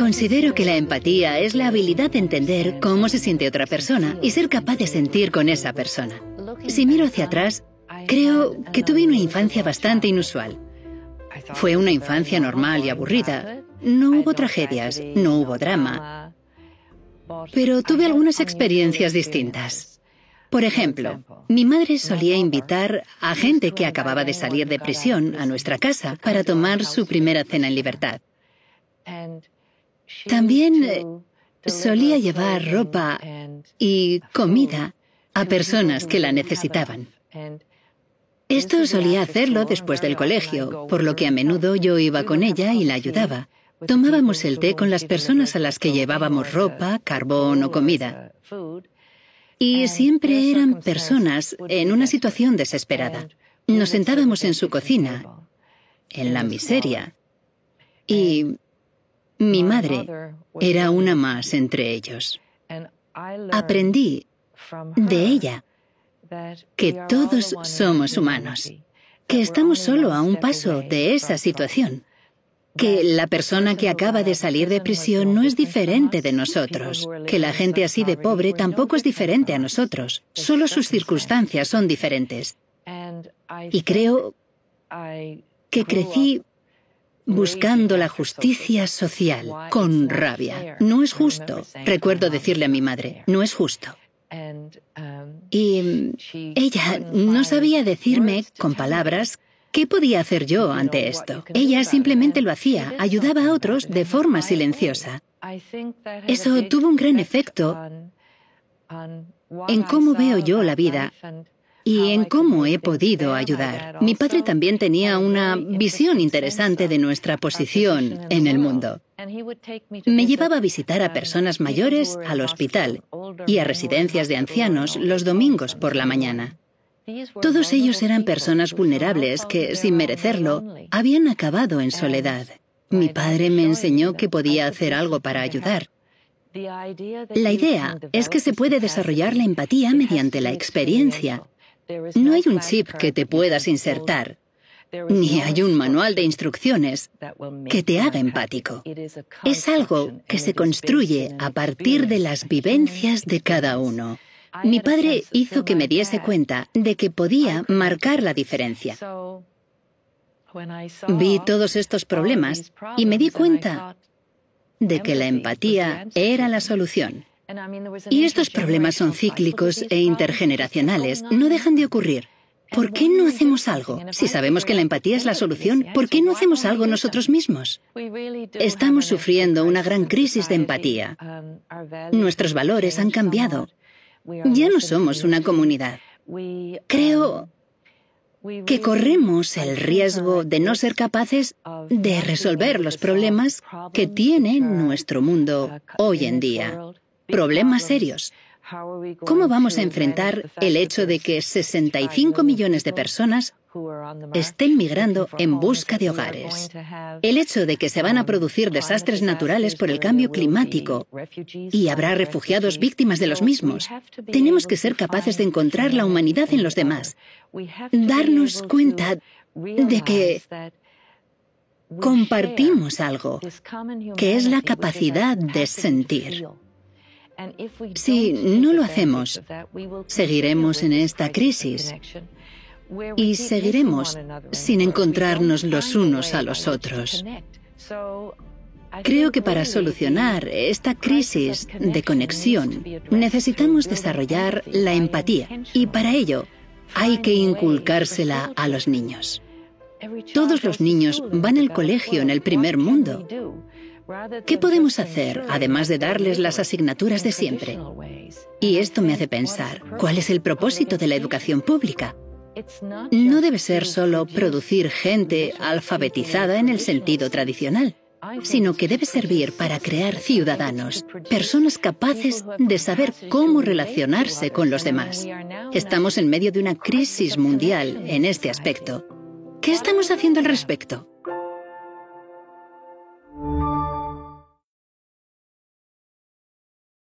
Considero que la empatía es la habilidad de entender cómo se siente otra persona y ser capaz de sentir con esa persona. Si miro hacia atrás, creo que tuve una infancia bastante inusual. Fue una infancia normal y aburrida. No hubo tragedias, no hubo drama. Pero tuve algunas experiencias distintas. Por ejemplo, mi madre solía invitar a gente que acababa de salir de prisión a nuestra casa para tomar su primera cena en libertad. También eh, solía llevar ropa y comida a personas que la necesitaban. Esto solía hacerlo después del colegio, por lo que a menudo yo iba con ella y la ayudaba. Tomábamos el té con las personas a las que llevábamos ropa, carbón o comida. Uh, y siempre eran personas en una situación desesperada. Nos sentábamos en su cocina, en la miseria, y mi madre era una más entre ellos. Aprendí de ella que todos somos humanos, que estamos solo a un paso de esa situación, que la persona que acaba de salir de prisión no es diferente de nosotros, que la gente así de pobre tampoco es diferente a nosotros, solo sus circunstancias son diferentes. Y creo que crecí buscando la justicia social con rabia. No es justo. Recuerdo decirle a mi madre, no es justo. Y mm, ella no sabía decirme con palabras ¿Qué podía hacer yo ante esto? Ella simplemente lo hacía, ayudaba a otros de forma silenciosa. Eso tuvo un gran efecto en cómo veo yo la vida y en cómo he podido ayudar. Mi padre también tenía una visión interesante de nuestra posición en el mundo. Me llevaba a visitar a personas mayores al hospital y a residencias de ancianos los domingos por la mañana. Todos ellos eran personas vulnerables que, sin merecerlo, habían acabado en soledad. Mi padre me enseñó que podía hacer algo para ayudar. La idea es que se puede desarrollar la empatía mediante la experiencia no hay un chip que te puedas insertar, ni hay un manual de instrucciones que te haga empático. Es algo que se construye a partir de las vivencias de cada uno. Mi padre hizo que me diese cuenta de que podía marcar la diferencia. Vi todos estos problemas y me di cuenta de que la empatía era la solución. Y estos problemas son cíclicos e intergeneracionales, no dejan de ocurrir. ¿Por qué no hacemos algo? Si sabemos que la empatía es la solución, ¿por qué no hacemos algo nosotros mismos? Estamos sufriendo una gran crisis de empatía. Nuestros valores han cambiado. Ya no somos una comunidad. Creo que corremos el riesgo de no ser capaces de resolver los problemas que tiene nuestro mundo hoy en día problemas serios. ¿Cómo vamos a enfrentar el hecho de que 65 millones de personas estén migrando en busca de hogares? El hecho de que se van a producir desastres naturales por el cambio climático y habrá refugiados víctimas de los mismos. Tenemos que ser capaces de encontrar la humanidad en los demás, darnos cuenta de que compartimos algo, que es la capacidad de sentir. Si no lo hacemos, seguiremos en esta crisis y seguiremos sin encontrarnos los unos a los otros. Creo que para solucionar esta crisis de conexión necesitamos desarrollar la empatía y para ello hay que inculcársela a los niños. Todos los niños van al colegio en el primer mundo ¿Qué podemos hacer además de darles las asignaturas de siempre? Y esto me hace pensar, ¿cuál es el propósito de la educación pública? No debe ser solo producir gente alfabetizada en el sentido tradicional, sino que debe servir para crear ciudadanos, personas capaces de saber cómo relacionarse con los demás. Estamos en medio de una crisis mundial en este aspecto. ¿Qué estamos haciendo al respecto?